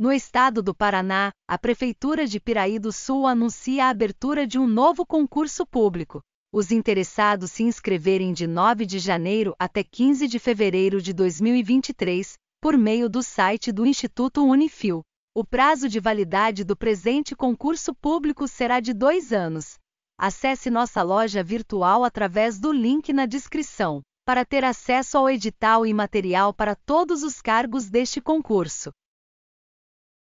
No estado do Paraná, a Prefeitura de Piraí do Sul anuncia a abertura de um novo concurso público. Os interessados se inscreverem de 9 de janeiro até 15 de fevereiro de 2023, por meio do site do Instituto Unifil. O prazo de validade do presente concurso público será de dois anos. Acesse nossa loja virtual através do link na descrição, para ter acesso ao edital e material para todos os cargos deste concurso.